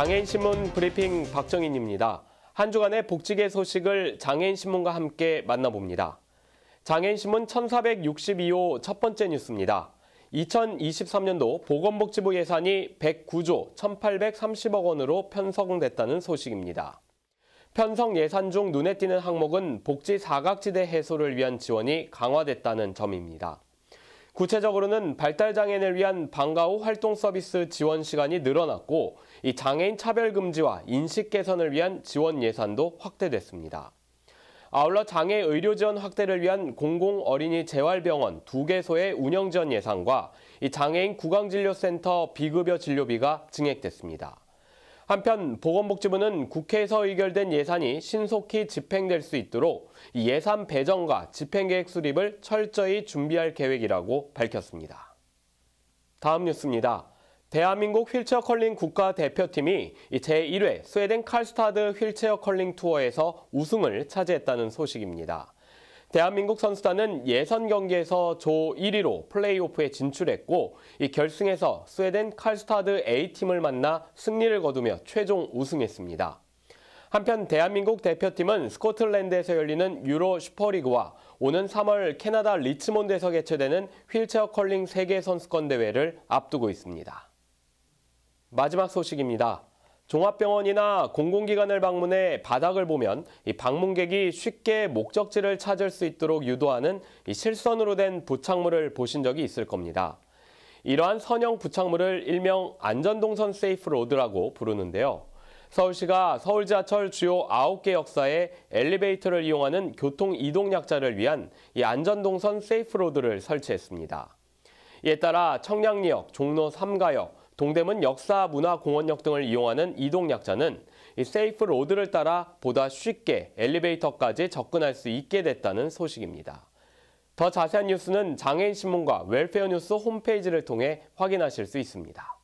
장애인신문 브리핑 박정인입니다. 한 주간의 복지계 소식을 장애인신문과 함께 만나봅니다. 장애인신문 1462호 첫 번째 뉴스입니다. 2023년도 보건복지부 예산이 109조 1830억 원으로 편성됐다는 소식입니다. 편성 예산 중 눈에 띄는 항목은 복지 사각지대 해소를 위한 지원이 강화됐다는 점입니다. 구체적으로는 발달장애인을 위한 방과 후 활동 서비스 지원 시간이 늘어났고 이 장애인 차별 금지와 인식 개선을 위한 지원 예산도 확대됐습니다. 아울러 장애 의료 지원 확대를 위한 공공 어린이 재활병원 두개소의 운영 지원 예산과 이 장애인 구강진료센터 비급여 진료비가 증액됐습니다. 한편 보건복지부는 국회에서 의결된 예산이 신속히 집행될 수 있도록 예산 배정과 집행계획 수립을 철저히 준비할 계획이라고 밝혔습니다. 다음 뉴스입니다. 대한민국 휠체어 컬링 국가대표팀이 제1회 스웨덴 칼스타드 휠체어 컬링 투어에서 우승을 차지했다는 소식입니다. 대한민국 선수단은 예선 경기에서 조 1위로 플레이오프에 진출했고 이 결승에서 스웨덴 칼스타드 A팀을 만나 승리를 거두며 최종 우승했습니다. 한편 대한민국 대표팀은 스코틀랜드에서 열리는 유로 슈퍼리그와 오는 3월 캐나다 리츠몬드에서 개최되는 휠체어 컬링 세계 선수권 대회를 앞두고 있습니다. 마지막 소식입니다. 종합병원이나 공공기관을 방문해 바닥을 보면 방문객이 쉽게 목적지를 찾을 수 있도록 유도하는 실선으로 된 부착물을 보신 적이 있을 겁니다. 이러한 선형 부착물을 일명 안전동선 세이프 로드라고 부르는데요. 서울시가 서울 지하철 주요 9개 역사에 엘리베이터를 이용하는 교통 이동 약자를 위한 이 안전동선 세이프 로드를 설치했습니다. 이에 따라 청량리역, 종로 3가역, 동대문 역사, 문화, 공원역 등을 이용하는 이동약자는 세이프 로드를 따라 보다 쉽게 엘리베이터까지 접근할 수 있게 됐다는 소식입니다. 더 자세한 뉴스는 장애인신문과 웰페어뉴스 홈페이지를 통해 확인하실 수 있습니다.